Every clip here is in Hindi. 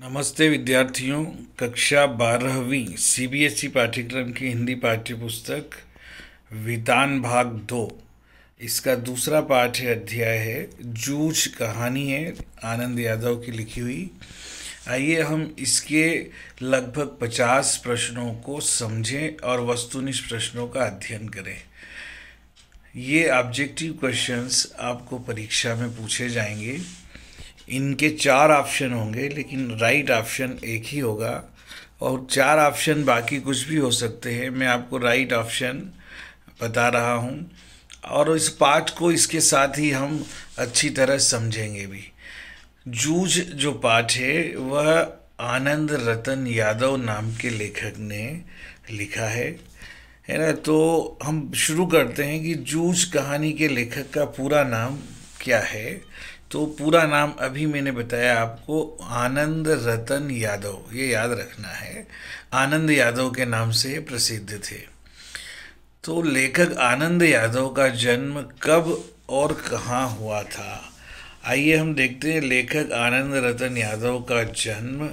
नमस्ते विद्यार्थियों कक्षा बारहवीं सी बी एस ई पाठ्यक्रम की हिंदी पाठ्यपुस्तक वितान भाग दो इसका दूसरा पाठ अध्याय है जूझ कहानी है आनंद यादव की लिखी हुई आइए हम इसके लगभग पचास प्रश्नों को समझें और वस्तुनिष्ठ प्रश्नों का अध्ययन करें ये ऑब्जेक्टिव क्वेश्चंस आपको परीक्षा में पूछे जाएंगे इनके चार ऑप्शन होंगे लेकिन राइट ऑप्शन एक ही होगा और चार ऑप्शन बाकी कुछ भी हो सकते हैं मैं आपको राइट ऑप्शन बता रहा हूँ और इस पाठ को इसके साथ ही हम अच्छी तरह समझेंगे भी जूझ जो पाठ है वह आनंद रतन यादव नाम के लेखक ने लिखा है है ना तो हम शुरू करते हैं कि जूझ कहानी के लेखक का पूरा नाम क्या है तो पूरा नाम अभी मैंने बताया आपको आनंद रतन यादव ये याद रखना है आनंद यादव के नाम से प्रसिद्ध थे तो लेखक आनंद यादव का जन्म कब और कहाँ हुआ था आइए हम देखते हैं लेखक आनंद रतन यादव का जन्म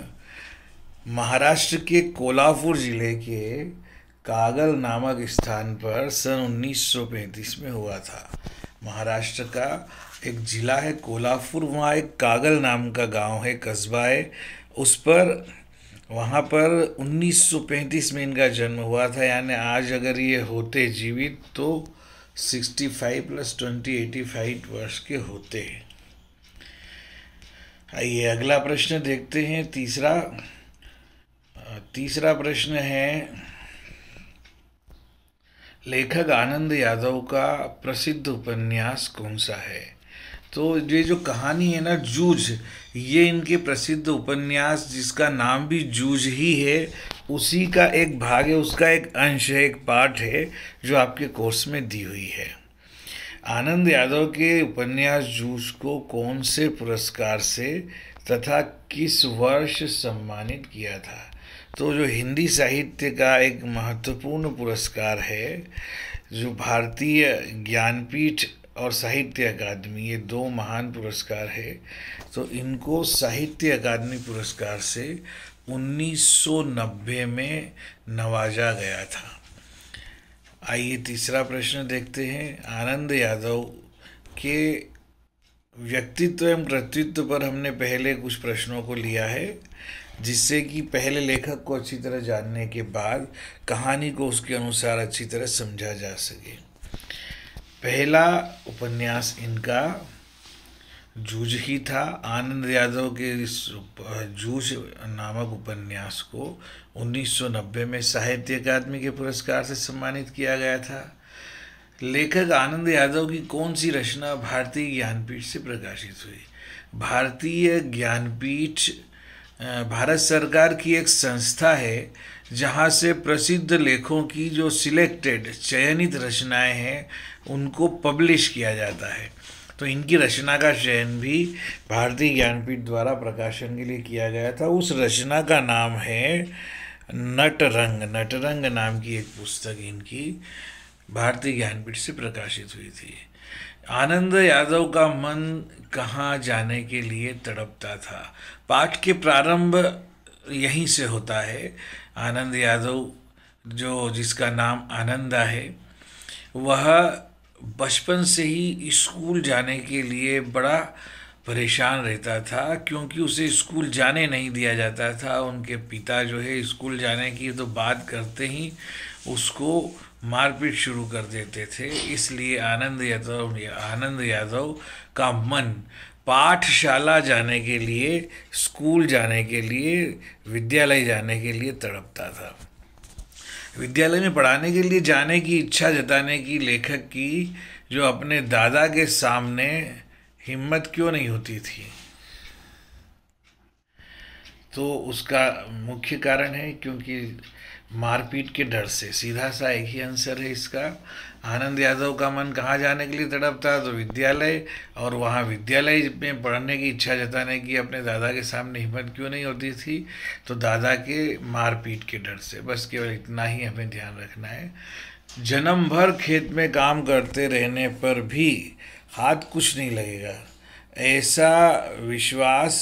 महाराष्ट्र के कोल्हापुर ज़िले के कागल नामक स्थान पर सन 1935 में हुआ था महाराष्ट्र का एक ज़िला है कोल्हापुर वहाँ एक कागल नाम का गांव है कस्बा है उस पर वहाँ पर 1935 में इनका जन्म हुआ था यानी आज अगर ये होते जीवित तो 65 प्लस 20 85 वर्ष के होते हैं आइए अगला प्रश्न देखते हैं तीसरा तीसरा प्रश्न है लेखक आनंद यादव का प्रसिद्ध उपन्यास कौन सा है तो ये जो कहानी है ना जूझ ये इनके प्रसिद्ध उपन्यास जिसका नाम भी जूझ ही है उसी का एक भाग है उसका एक अंश है एक पार्ट है जो आपके कोर्स में दी हुई है आनंद यादव के उपन्यास जूझ को कौन से पुरस्कार से तथा किस वर्ष सम्मानित किया था तो जो हिंदी साहित्य का एक महत्वपूर्ण पुरस्कार है जो भारतीय ज्ञानपीठ और साहित्य अकादमी ये दो महान पुरस्कार है तो इनको साहित्य अकादमी पुरस्कार से 1990 में नवाजा गया था आइए तीसरा प्रश्न देखते हैं आनंद यादव के व्यक्तित्व एवं कृतित्व पर हमने पहले कुछ प्रश्नों को लिया है जिससे कि पहले लेखक को अच्छी तरह जानने के बाद कहानी को उसके अनुसार अच्छी तरह समझा जा सके पहला उपन्यास इनका जूझ ही था आनंद यादव के इस जूझ नामक उपन्यास को 1990 में साहित्य अकादमी के पुरस्कार से सम्मानित किया गया था लेखक आनंद यादव की कौन सी रचना भारतीय ज्ञानपीठ से प्रकाशित हुई भारतीय ज्ञानपीठ भारत सरकार की एक संस्था है जहाँ से प्रसिद्ध लेखों की जो सिलेक्टेड चयनित रचनाएं हैं उनको पब्लिश किया जाता है तो इनकी रचना का चयन भी भारतीय ज्ञानपीठ द्वारा प्रकाशन के लिए किया गया था उस रचना का नाम है नटरंग नटरंग नाम की एक पुस्तक इनकी भारतीय ज्ञानपीठ से प्रकाशित हुई थी आनंद यादव का मन कहाँ जाने के लिए तड़पता था पाठ के प्रारंभ यहीं से होता है आनंद यादव जो जिसका नाम आनंदा है वह बचपन से ही स्कूल जाने के लिए बड़ा परेशान रहता था क्योंकि उसे स्कूल जाने नहीं दिया जाता था उनके पिता जो है स्कूल जाने की तो बात करते ही उसको मारपीट शुरू कर देते थे इसलिए आनंद यादव या आनंद यादव का मन पाठशाला जाने के लिए स्कूल जाने के लिए विद्यालय जाने के लिए तड़पता था विद्यालय में पढ़ाने के लिए जाने की इच्छा जताने की लेखक की जो अपने दादा के सामने हिम्मत क्यों नहीं होती थी तो उसका मुख्य कारण है क्योंकि मारपीट के डर से सीधा सा एक ही आंसर है इसका आनंद यादव का मन कहाँ जाने के लिए तड़पता तो विद्यालय और वहाँ विद्यालय में पढ़ने की इच्छा जताने की अपने दादा के सामने हिम्मत क्यों नहीं होती थी तो दादा के मारपीट के डर से बस केवल इतना ही हमें ध्यान रखना है जन्म भर खेत में काम करते रहने पर भी हाथ कुछ नहीं लगेगा ऐसा विश्वास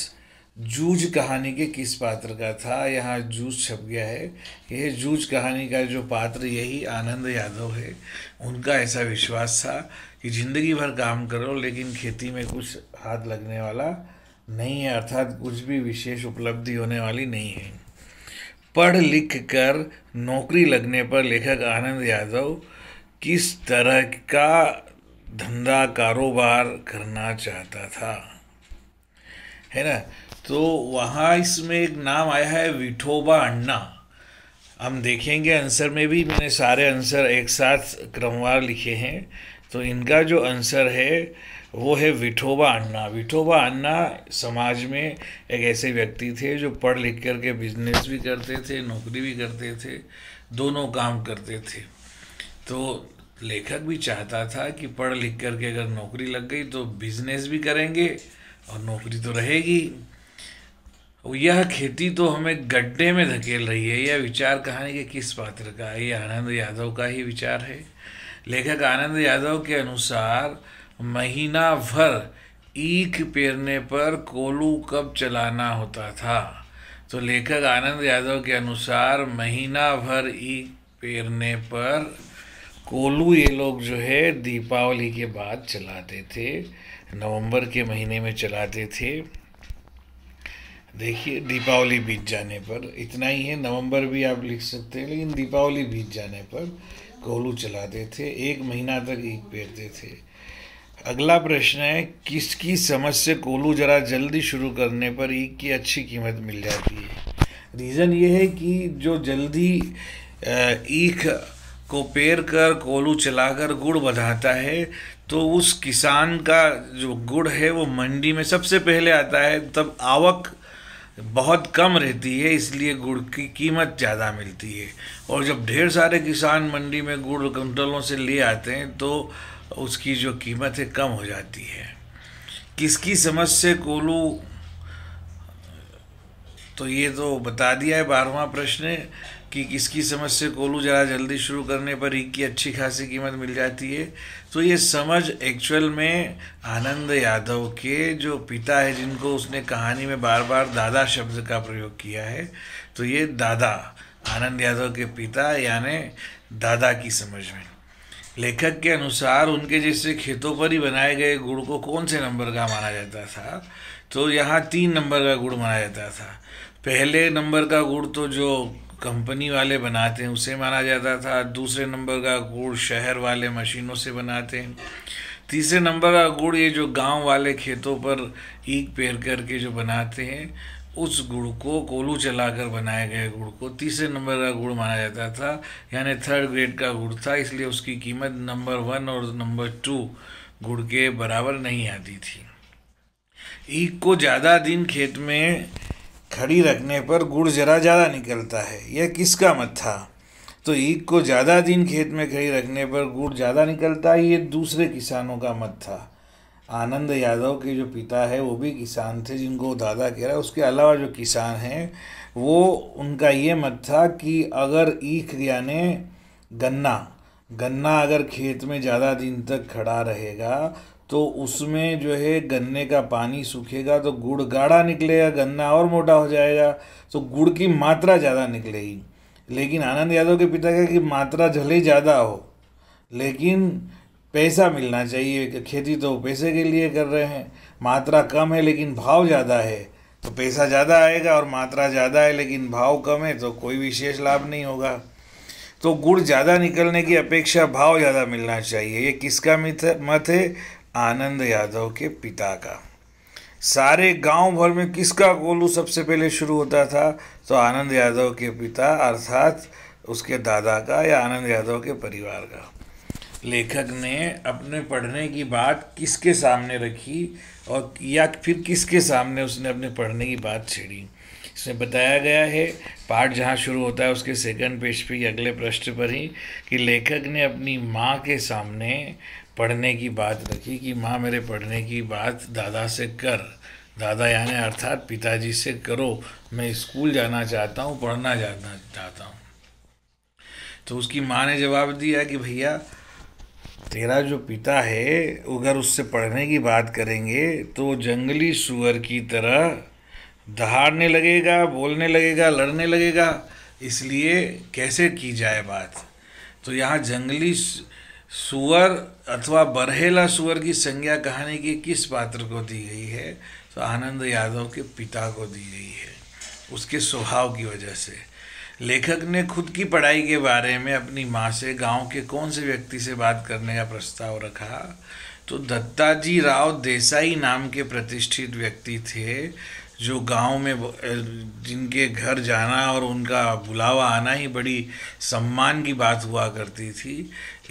जूझ कहानी के किस पात्र का था यहाँ जूझ छप गया है यह जूझ कहानी का जो पात्र यही आनंद यादव है उनका ऐसा विश्वास था कि जिंदगी भर काम करो लेकिन खेती में कुछ हाथ लगने वाला नहीं है अर्थात कुछ भी विशेष उपलब्धि होने वाली नहीं है पढ़ लिख कर नौकरी लगने पर लेखक आनंद यादव किस तरह का धंधा कारोबार करना चाहता था है ना तो वहाँ इसमें एक नाम आया है विठोबा अन्ना हम देखेंगे आंसर में भी मैंने सारे आंसर एक साथ क्रमवार लिखे हैं तो इनका जो आंसर है वो है विठोबा अन्ना विठोबा अन्ना समाज में एक ऐसे व्यक्ति थे जो पढ़ लिख कर के बिजनेस भी करते थे नौकरी भी करते थे दोनों काम करते थे तो लेखक भी चाहता था कि पढ़ लिख कर के अगर नौकरी लग गई तो बिजनेस भी करेंगे और नौकरी तो रहेगी यह खेती तो हमें गड्ढे में धकेल रही है यह विचार कहानी के किस पात्र का है ये आनंद यादव का ही विचार है लेखक आनंद यादव के अनुसार महीना भर ईख पेरने पर कोलू कब चलाना होता था तो लेखक आनंद यादव के अनुसार महीना भर ईख पेरने पर कोलू ये लोग जो है दीपावली के बाद चलाते थे नवंबर के महीने में चलाते थे देखिए दीपावली बीत जाने पर इतना ही है नवंबर भी आप लिख सकते हैं लेकिन दीपावली बीत जाने पर कोलू चलाते थे एक महीना तक ईख पेरते थे अगला प्रश्न है किसकी समझ से कोलू जरा जल्दी शुरू करने पर ईख की अच्छी कीमत मिल जाती है रीज़न ये है कि जो जल्दी ईख को पेर कर कोलू चलाकर गुड़ बधाता है तो उस किसान का जो गुड़ है वो मंडी में सबसे पहले आता है तब आवक बहुत कम रहती है इसलिए गुड़ की कीमत ज़्यादा मिलती है और जब ढेर सारे किसान मंडी में गुड़ कंट्रोलों से ले आते हैं तो उसकी जो कीमत है कम हो जाती है किसकी समझ से कोलू तो ये तो बता दिया है बारहवा प्रश्न कि इसकी समस्या कोलू ज़रा जल्दी शुरू करने पर ही की अच्छी खासी कीमत मिल जाती है तो ये समझ एक्चुअल में आनंद यादव के जो पिता है जिनको उसने कहानी में बार बार दादा शब्द का प्रयोग किया है तो ये दादा आनंद यादव के पिता यानि दादा की समझ में लेखक के अनुसार उनके जैसे खेतों पर ही बनाए गए गुड़ को कौन से नंबर का माना जाता था तो यहाँ तीन नंबर का गुड़ माना जाता था पहले नंबर का गुड़ तो जो कंपनी वाले बनाते हैं उसे माना जाता था दूसरे नंबर का गुड़ शहर वाले मशीनों से बनाते हैं तीसरे नंबर का गुड़ ये जो गांव वाले खेतों पर ईक पेर करके जो बनाते हैं उस गुड़ को कोलू चलाकर बनाए गए गुड़ को तीसरे नंबर का गुड़ माना जाता था यानी थर्ड ग्रेड का गुड़ था इसलिए उसकी कीमत नंबर वन और नंबर टू गुड़ के बराबर नहीं आती थी ईक को ज़्यादा दिन खेत में खड़ी रखने पर गुड़ जरा ज़्यादा निकलता है यह किसका मत था तो ईख को ज़्यादा दिन खेत में खड़ी रखने पर गुड़ ज़्यादा निकलता है ये दूसरे किसानों का मत था आनंद यादव के जो पिता है वो भी किसान थे जिनको दादा कह रहा है उसके अलावा जो किसान हैं वो उनका ये मत था कि अगर ईख यानी गन्ना गन्ना अगर खेत में ज़्यादा दिन तक खड़ा रहेगा तो उसमें जो है गन्ने का पानी सूखेगा तो गुड़ गाढ़ा निकलेगा गन्ना और मोटा हो जाएगा तो गुड़ की मात्रा ज़्यादा निकलेगी लेकिन आनंद यादव के पिता का कि मात्रा झले ज़्यादा हो लेकिन पैसा मिलना चाहिए खेती तो पैसे के लिए कर रहे हैं मात्रा कम है लेकिन भाव ज़्यादा है तो पैसा ज़्यादा आएगा और मात्रा ज़्यादा है लेकिन भाव कम है तो कोई विशेष लाभ नहीं होगा तो गुड़ ज़्यादा निकलने की अपेक्षा भाव ज़्यादा मिलना चाहिए ये किसका मिथ मत है आनंद यादव के पिता का सारे गांव भर में किसका गोलू सबसे पहले शुरू होता था तो आनंद यादव के पिता अर्थात उसके दादा का या आनंद यादव के परिवार का लेखक ने अपने पढ़ने की बात किसके सामने रखी और या फिर किसके सामने उसने अपने पढ़ने की बात छेड़ी इसमें बताया गया है पाठ जहाँ शुरू होता है उसके सेकंड पेज पे अगले पृष्ठ पर ही कि लेखक ने अपनी माँ के सामने पढ़ने की बात रखी कि माँ मेरे पढ़ने की बात दादा से कर दादा यानी अर्थात पिताजी से करो मैं स्कूल जाना चाहता हूँ पढ़ना जाना चाहता हूँ तो उसकी माँ ने जवाब दिया कि भैया तेरा जो पिता है अगर उससे पढ़ने की बात करेंगे तो जंगली सुअर की तरह दहाड़ने लगेगा बोलने लगेगा लड़ने लगेगा इसलिए कैसे की जाए बात तो यहाँ जंगली सुअर अथवा बरहेला सुअर की संज्ञा कहानी के किस पात्र को दी गई है तो आनंद यादव के पिता को दी गई है उसके स्वभाव की वजह से लेखक ने खुद की पढ़ाई के बारे में अपनी माँ से गांव के कौन से व्यक्ति से बात करने का प्रस्ताव रखा तो दत्ताजी राव देसाई नाम के प्रतिष्ठित व्यक्ति थे जो गांव में जिनके घर जाना और उनका बुलावा आना ही बड़ी सम्मान की बात हुआ करती थी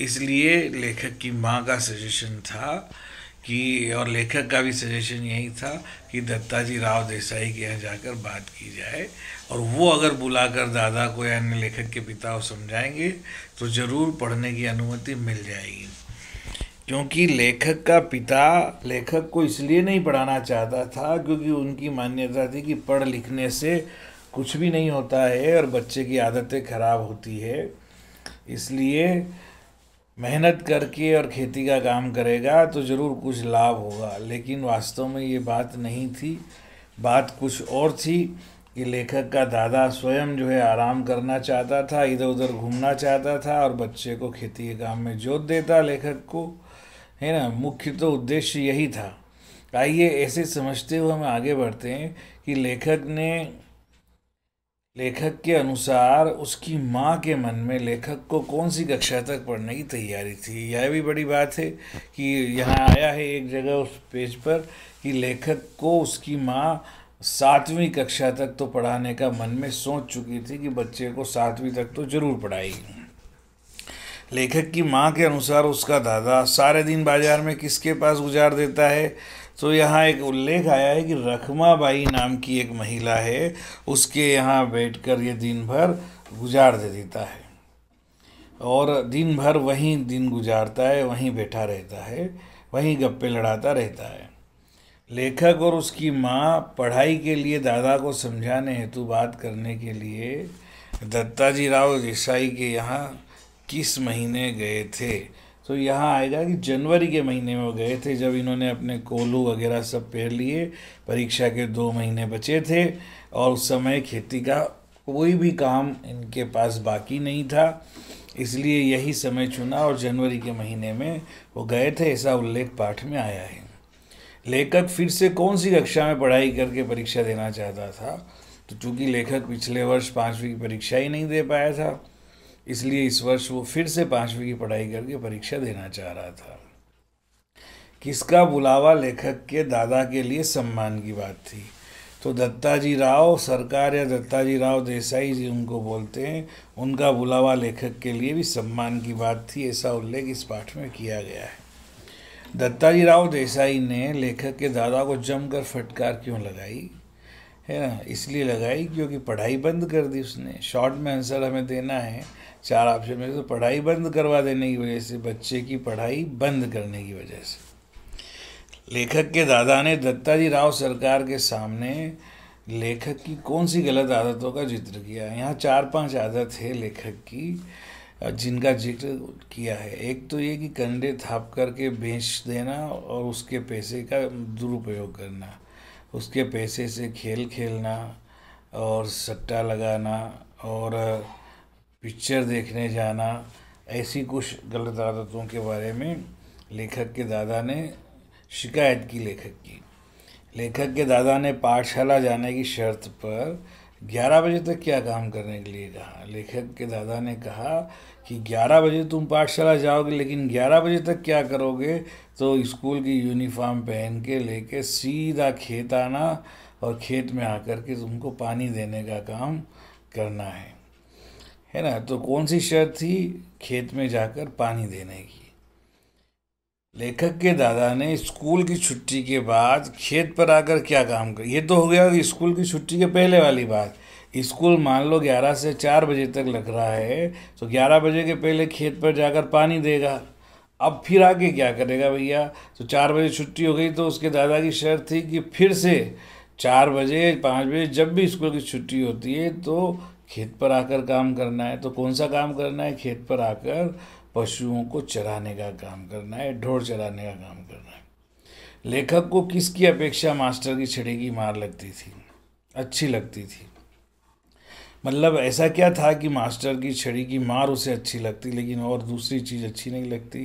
इसलिए लेखक की माँ का सजेशन था कि और लेखक का भी सजेशन यही था कि दत्ताजी राव देसाई के यहाँ जाकर बात की जाए और वो अगर बुलाकर दादा को या अन्य लेखक के पिता को समझाएंगे तो ज़रूर पढ़ने की अनुमति मिल जाएगी क्योंकि लेखक का पिता लेखक को इसलिए नहीं पढ़ाना चाहता था क्योंकि उनकी मान्यता थी कि पढ़ लिखने से कुछ भी नहीं होता है और बच्चे की आदतें खराब होती है इसलिए मेहनत करके और खेती का काम करेगा तो ज़रूर कुछ लाभ होगा लेकिन वास्तव में ये बात नहीं थी बात कुछ और थी कि लेखक का दादा स्वयं जो है आराम करना चाहता था इधर उधर घूमना चाहता था और बच्चे को खेती के काम में जोत देता लेखक को है ना मुख्य तो उद्देश्य यही था आइए ऐसे समझते हुए हम आगे बढ़ते हैं कि लेखक ने लेखक के अनुसार उसकी माँ के मन में लेखक को कौन सी कक्षा तक पढ़ने की तैयारी थी यह भी बड़ी बात है कि यहाँ आया है एक जगह उस पेज पर कि लेखक को उसकी माँ सातवीं कक्षा तक तो पढ़ाने का मन में सोच चुकी थी कि बच्चे को सातवीं तक तो ज़रूर पढ़ाएगी लेखक की माँ के अनुसार उसका दादा सारे दिन बाजार में किसके पास गुजार देता है तो यहाँ एक उल्लेख आया है कि रखमाबाई नाम की एक महिला है उसके यहाँ बैठकर ये दिन भर गुजार दे देता है और दिन भर वहीं दिन गुजारता है वहीं बैठा रहता है वहीं गप्पे लड़ाता रहता है लेखक और उसकी माँ पढ़ाई के लिए दादा को समझाने हेतु बात करने के लिए दत्ताजी राव देसाई के यहाँ किस महीने गए थे तो यहाँ आएगा कि जनवरी के महीने में वो गए थे जब इन्होंने अपने कोलू वगैरह सब पेड़ लिए परीक्षा के दो महीने बचे थे और उस समय खेती का कोई भी काम इनके पास बाकी नहीं था इसलिए यही समय चुना और जनवरी के महीने में वो गए थे ऐसा उल्लेख पाठ में आया है लेखक फिर से कौन सी कक्षा में पढ़ाई करके परीक्षा देना चाहता था तो चूँकि लेखक पिछले वर्ष पाँचवीं की परीक्षा ही नहीं दे पाया था इसलिए इस वर्ष वो फिर से पाँचवीं की पढ़ाई करके परीक्षा देना चाह रहा था किसका बुलावा लेखक के दादा के लिए सम्मान की बात थी तो दत्ताजी राव सरकार या दत्ताजी राव देसाई जी उनको बोलते हैं उनका बुलावा लेखक के लिए भी सम्मान की बात थी ऐसा उल्लेख इस पाठ में किया गया है दत्ताजी राव देसाई ने लेखक के दादा को जमकर फटकार क्यों लगाई है ना इसलिए लगाई क्योंकि पढ़ाई बंद कर दी उसने शॉर्ट में आंसर हमें देना है चार ऑप्शन में तो पढ़ाई बंद करवा देने की वजह से बच्चे की पढ़ाई बंद करने की वजह से लेखक के दादा ने दत्ताजी राव सरकार के सामने लेखक की कौन सी गलत आदतों का जिक्र किया है यहाँ चार पांच आदत है लेखक की जिनका जिक्र किया है एक तो ये कि कंडे थाप करके बेच देना और उसके पैसे का दुरुपयोग करना उसके पैसे से खेल खेलना और सट्टा लगाना और पिक्चर देखने जाना ऐसी कुछ गलत आदतों के बारे में लेखक के दादा ने शिकायत की लेखक की लेखक के दादा ने पाठशाला जाने की शर्त पर ग्यारह बजे तक क्या काम करने के लिए कहा लेखक के दादा ने कहा कि ग्यारह बजे तुम पाठशाला जाओगे लेकिन ग्यारह बजे तक क्या करोगे तो स्कूल की यूनिफॉर्म पहन के लेके सीधा खेत आना और खेत में आकर के तुमको पानी देने का काम करना है है ना तो कौन सी शर्त थी खेत में जाकर पानी देने की लेखक के दादा ने स्कूल की छुट्टी के बाद खेत पर आकर क्या काम कर ये तो हो गया स्कूल की छुट्टी के पहले वाली बात स्कूल मान लो ग्यारह से चार बजे तक लग रहा है तो ग्यारह बजे के पहले खेत पर जाकर पानी देगा अब फिर आगे क्या करेगा भैया तो चार बजे छुट्टी हो गई तो उसके दादा की शर्त थी कि फिर से चार बजे पाँच बजे जब भी स्कूल की छुट्टी होती है तो खेत पर आकर काम करना है तो कौन सा काम करना है खेत पर आकर पशुओं को चराने का काम करना है ढोर चराने का काम करना है लेखक को किसकी अपेक्षा मास्टर की छिड़े की मार लगती थी अच्छी लगती थी मतलब ऐसा क्या था कि मास्टर की छड़ी की मार उसे अच्छी लगती लेकिन और दूसरी चीज़ अच्छी नहीं लगती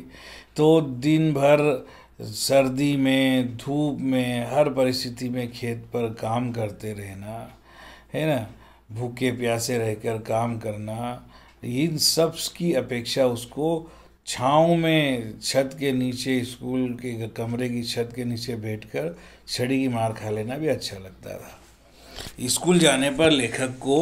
तो दिन भर सर्दी में धूप में हर परिस्थिति में खेत पर काम करते रहना है ना भूखे प्यासे रहकर काम करना इन सब की अपेक्षा उसको छाँव में छत के नीचे स्कूल के कमरे की छत के नीचे बैठकर छड़ी की मार खा लेना भी अच्छा लगता था स्कूल जाने पर लेखक को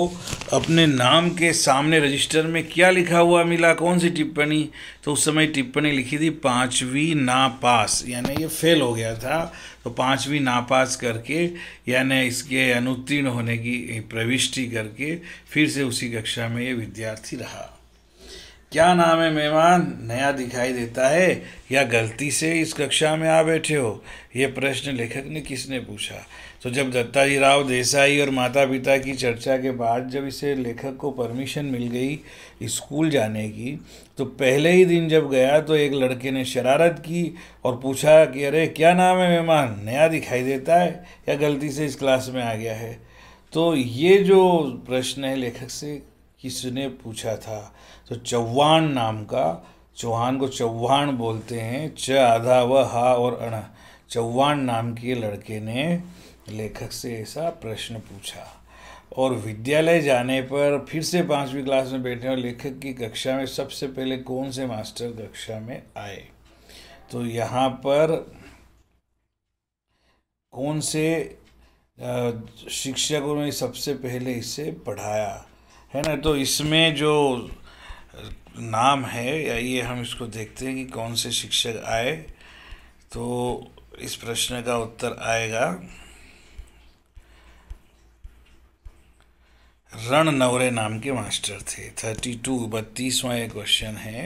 अपने नाम के सामने रजिस्टर में क्या लिखा हुआ मिला कौन सी टिप्पणी तो उस समय टिप्पणी लिखी थी पाँचवीं नापास यानी ये फेल हो गया था तो पाँचवीं नापास करके यानी इसके अनुत्तीर्ण होने की प्रविष्टि करके फिर से उसी कक्षा में ये विद्यार्थी रहा क्या नाम है मेहमान नया दिखाई देता है या गलती से इस कक्षा में आ बैठे हो ये प्रश्न लेखक ने किसने पूछा तो जब दत्ताजी राव देसाई और माता पिता की चर्चा के बाद जब इसे लेखक को परमिशन मिल गई स्कूल जाने की तो पहले ही दिन जब गया तो एक लड़के ने शरारत की और पूछा कि अरे क्या नाम है मेहमान नया दिखाई देता है या गलती से इस क्लास में आ गया है तो ये जो प्रश्न है लेखक से किसने पूछा था तो चौहान नाम का चौहान को चौहान बोलते हैं च आधा व हा और अण चौहान नाम के लड़के ने लेखक से ऐसा प्रश्न पूछा और विद्यालय जाने पर फिर से पाँचवीं क्लास में बैठे और लेखक की कक्षा में सबसे पहले कौन से मास्टर कक्षा में आए तो यहाँ पर कौन से शिक्षकों ने सबसे पहले इसे पढ़ाया है ना तो इसमें जो नाम है या ये हम इसको देखते हैं कि कौन से शिक्षक आए तो इस प्रश्न का उत्तर आएगा रण नवरे नाम के मास्टर थे थर्टी टू बत्तीसवा ये क्वेश्चन है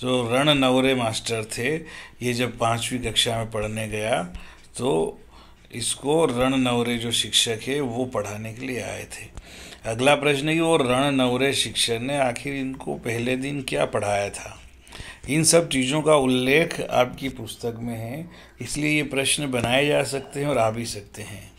जो तो रण नवरे मास्टर थे ये जब पाँचवीं कक्षा में पढ़ने गया तो इसको रण नवरे जो शिक्षक है वो पढ़ाने के लिए आए थे अगला प्रश्न है कि वो रण नवरे शिक्षक ने आखिर इनको पहले दिन क्या पढ़ाया था इन सब चीज़ों का उल्लेख आपकी पुस्तक में है इसलिए ये प्रश्न बनाए जा सकते हैं और आ भी सकते हैं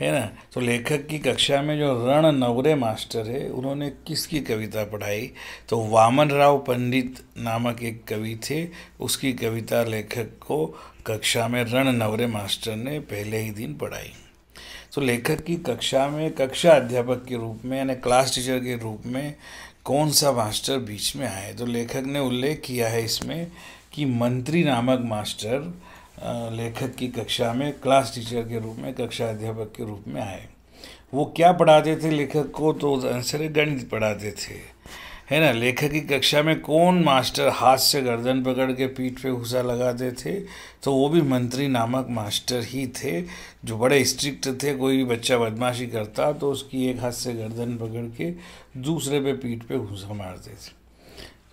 है ना तो लेखक की कक्षा में जो रण नवरे मास्टर है उन्होंने किसकी कविता पढ़ाई तो वामन राव पंडित नामक एक कवि थे उसकी कविता लेखक को कक्षा में रण नवरे मास्टर ने पहले ही दिन पढ़ाई तो लेखक की कक्षा में कक्षा अध्यापक के रूप में यानी क्लास टीचर के रूप में कौन सा मास्टर बीच में आए तो लेखक ने उल्लेख किया है इसमें कि मंत्री नामक मास्टर लेखक की कक्षा में क्लास टीचर के रूप में कक्षा अध्यापक के रूप में आए वो क्या पढ़ाते थे लेखक को तो आंसर है गणित पढ़ाते थे है ना लेखक की कक्षा में कौन मास्टर हाथ से गर्दन पकड़ के पीठ पे घुसा लगाते थे तो वो भी मंत्री नामक मास्टर ही थे जो बड़े स्ट्रिक्ट थे कोई भी बच्चा बदमाशी करता तो उसकी एक हाथ से गर्दन पकड़ के दूसरे पे पीठ पे घुसा मारते थे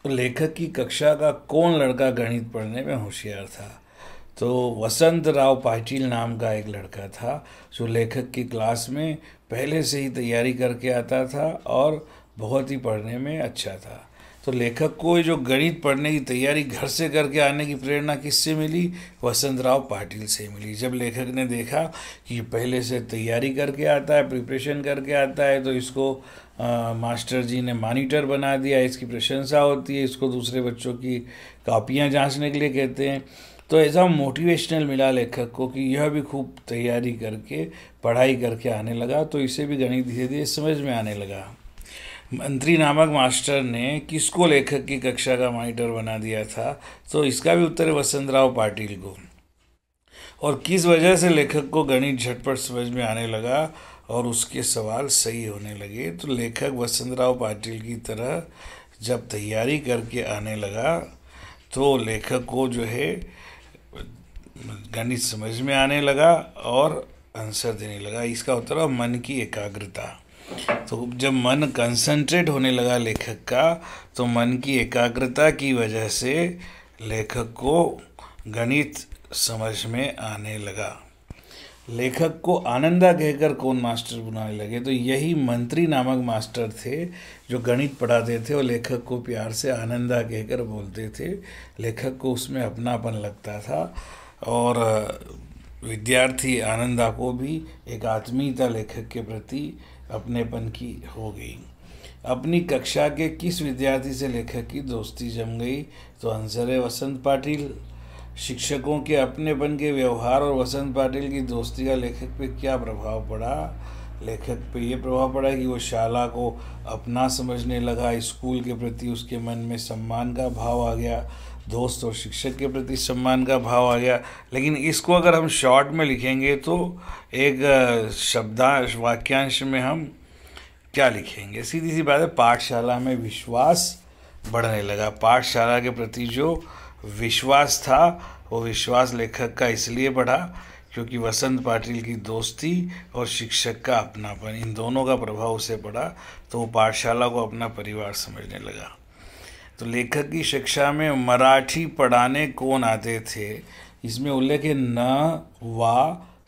तो लेखक की कक्षा का कौन लड़का गणित पढ़ने में होशियार था तो वसंत राव पाटिल नाम का एक लड़का था जो लेखक की क्लास में पहले से ही तैयारी करके आता था और बहुत ही पढ़ने में अच्छा था तो लेखक को जो गणित पढ़ने की तैयारी घर से करके आने की प्रेरणा किससे मिली वसंत राव पाटिल से मिली जब लेखक ने देखा कि पहले से तैयारी करके आता है प्रिपरेशन करके आता है तो इसको आ, मास्टर जी ने मॉनिटर बना दिया इसकी प्रशंसा होती है इसको दूसरे बच्चों की कापियाँ जांचने के लिए कहते हैं तो ऐसा मोटिवेशनल मिला लेखक को कि यह भी खूब तैयारी करके पढ़ाई करके आने लगा तो इसे भी गणित धीरे धीरे समझ में आने लगा मंत्री नामक मास्टर ने किसको लेखक की कक्षा का मॉनिटर बना दिया था तो इसका भी उत्तर है वसंतराव पाटिल को और किस वजह से लेखक को गणित झटपट समझ में आने लगा और उसके सवाल सही होने लगे तो लेखक वसंतराव पाटिल की तरह जब तैयारी करके आने लगा तो लेखक को जो है गणित समझ में आने लगा और आंसर देने लगा इसका उत्तर मन की एकाग्रता तो जब मन कंसंट्रेट होने लगा लेखक का तो मन की एकाग्रता की वजह से लेखक को गणित समझ में आने लगा लेखक को आनंदा कहकर कौन मास्टर बुलाने लगे तो यही मंत्री नामक मास्टर थे जो गणित पढ़ाते थे और लेखक को प्यार से आनंदा कहकर बोलते थे लेखक को उसमें अपनापन लगता था और विद्यार्थी आनंदा को भी एक आत्मीयता लेखक के प्रति अपनेपन की हो गई अपनी कक्षा के किस विद्यार्थी से लेखक की दोस्ती जम गई तो आंसर है वसंत पाटिल शिक्षकों के अपनेपन के व्यवहार और वसंत पाटिल की दोस्ती का लेखक पे क्या प्रभाव पड़ा लेखक पे ये प्रभाव पड़ा कि वो शाला को अपना समझने लगा स्कूल के प्रति उसके मन में सम्मान का भाव आ गया दोस्त और शिक्षक के प्रति सम्मान का भाव आ गया लेकिन इसको अगर हम शॉर्ट में लिखेंगे तो एक शब्दांश वाक्यांश में हम क्या लिखेंगे सीधी सी बात है पाठशाला में विश्वास बढ़ने लगा पाठशाला के प्रति जो विश्वास था वो विश्वास लेखक का इसलिए बढ़ा क्योंकि वसंत पाटिल की दोस्ती और शिक्षक का अपनापन इन दोनों का प्रभाव उसे पड़ा तो वो पाठशाला को अपना परिवार समझने लगा तो लेखक की शिक्षा में मराठी पढ़ाने कौन आते थे इसमें उल्लेख है न वा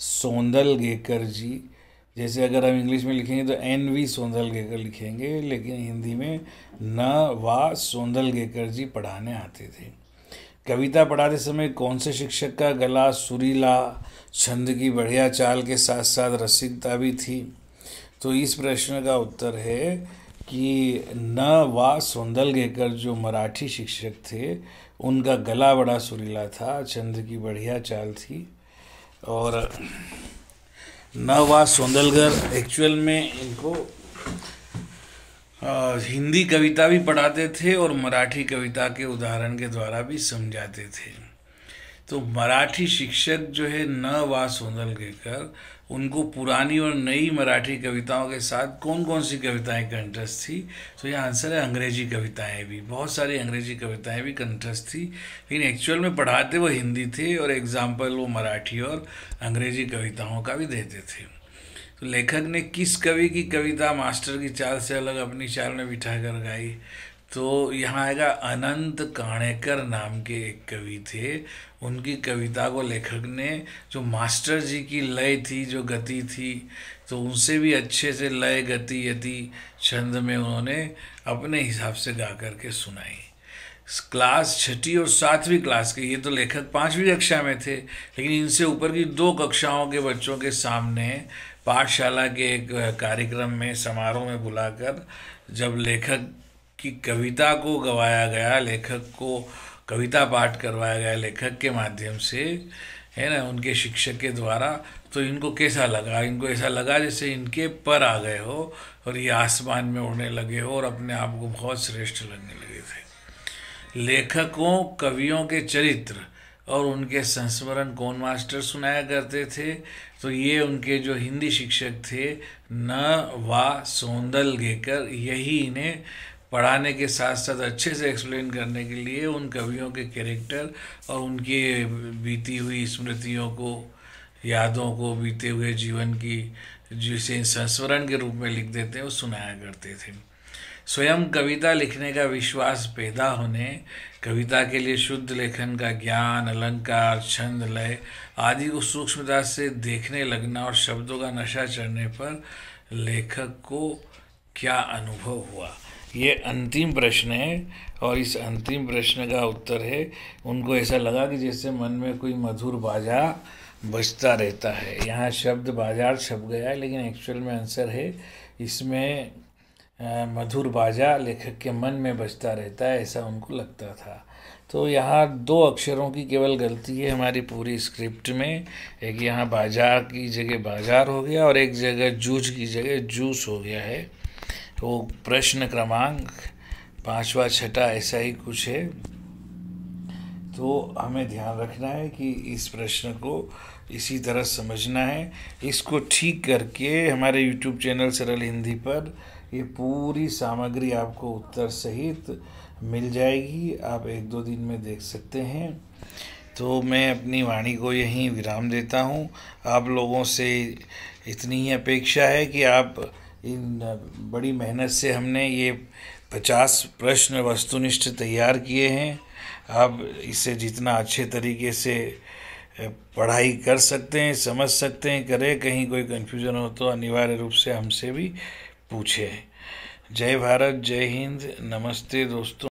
सौंदल गेकर जी जैसे अगर हम इंग्लिश में लिखेंगे तो एन वी सोंदल गेकर लिखेंगे लेकिन हिंदी में न वा सौंदल गेकर जी पढ़ाने आते थे कविता पढ़ाते समय कौन से शिक्षक का गला सुरीला छंद की बढ़िया चाल के साथ साथ रसिकता भी थी तो इस प्रश्न का उत्तर है कि न वा सौंदलगेकर जो मराठी शिक्षक थे उनका गला बड़ा सुरीला था चंद्र की बढ़िया चाल थी और न वा सौंदलगर एक्चुअल में इनको हिंदी कविता भी पढ़ाते थे और मराठी कविता के उदाहरण के द्वारा भी समझाते थे तो मराठी शिक्षक जो है न वा सोनल गेकर उनको पुरानी और नई मराठी कविताओं के साथ कौन कौन सी कविताएं कंठस्थ थी तो यह आंसर है अंग्रेजी कविताएं भी बहुत सारी अंग्रेजी कविताएं भी कंठस्थ थी लेकिन एक्चुअल में पढ़ाते वो हिंदी थे और एग्जाम्पल वो मराठी और अंग्रेजी कविताओं का भी देते थे तो लेखक ने किस कवि की कविता मास्टर की चाल से अलग अपनी चाल में बिठा कर गाई तो यहाँ आएगा अनंत काणेकर नाम के एक कवि थे उनकी कविता को लेखक ने जो मास्टर जी की लय थी जो गति थी तो उनसे भी अच्छे से लय गति यति छंद में उन्होंने अपने हिसाब से गा करके सुनाई क्लास छठी और सातवीं क्लास के ये तो लेखक पाँचवीं कक्षा में थे लेकिन इनसे ऊपर की दो कक्षाओं के बच्चों के सामने पाठशाला के एक कार्यक्रम में समारोह में बुलाकर जब लेखक कि कविता को गवाया गया लेखक को कविता पाठ करवाया गया लेखक के माध्यम से है ना उनके शिक्षक के द्वारा तो इनको कैसा लगा इनको ऐसा लगा जैसे इनके पर आ गए हो और ये आसमान में उड़ने लगे हो और अपने आप को बहुत श्रेष्ठ लगने लगे थे लेखकों कवियों के चरित्र और उनके संस्मरण कौन मास्टर सुनाया करते थे तो ये उनके जो हिंदी शिक्षक थे न वा सौंदल गेकर यही इन्हें पढ़ाने के साथ साथ अच्छे से एक्सप्लेन करने के लिए उन कवियों के कैरेक्टर और उनके बीती हुई स्मृतियों को यादों को बीते हुए जीवन की जिसे संस्मरण के रूप में लिख देते हैं वो सुनाया करते थे स्वयं कविता लिखने का विश्वास पैदा होने कविता के लिए शुद्ध लेखन का ज्ञान अलंकार छंद लय आदि को सूक्ष्मता से देखने लगना और शब्दों का नशा चढ़ने पर लेखक को क्या अनुभव हुआ ये अंतिम प्रश्न है और इस अंतिम प्रश्न का उत्तर है उनको ऐसा लगा कि जैसे मन में कोई मधुर बाजा बजता रहता है यहाँ शब्द बाजार छप गया है लेकिन एक्चुअल में आंसर है इसमें मधुर बाजा लेखक के मन में बजता रहता है ऐसा उनको लगता था तो यहाँ दो अक्षरों की केवल गलती है हमारी पूरी स्क्रिप्ट में एक यहाँ बाजार की जगह बाजार हो गया और एक जगह जूझ की जगह जूस हो गया है तो प्रश्न क्रमांक पाँचवा छठा ऐसा ही कुछ है तो हमें ध्यान रखना है कि इस प्रश्न को इसी तरह समझना है इसको ठीक करके हमारे YouTube चैनल सरल हिंदी पर ये पूरी सामग्री आपको उत्तर सहित मिल जाएगी आप एक दो दिन में देख सकते हैं तो मैं अपनी वाणी को यहीं विराम देता हूँ आप लोगों से इतनी ही अपेक्षा है कि आप इन बड़ी मेहनत से हमने ये पचास प्रश्न वस्तुनिष्ठ तैयार किए हैं आप इसे जितना अच्छे तरीके से पढ़ाई कर सकते हैं समझ सकते हैं करें कहीं कोई कन्फ्यूज़न हो तो अनिवार्य रूप से हमसे भी पूछें जय भारत जय हिंद नमस्ते दोस्तों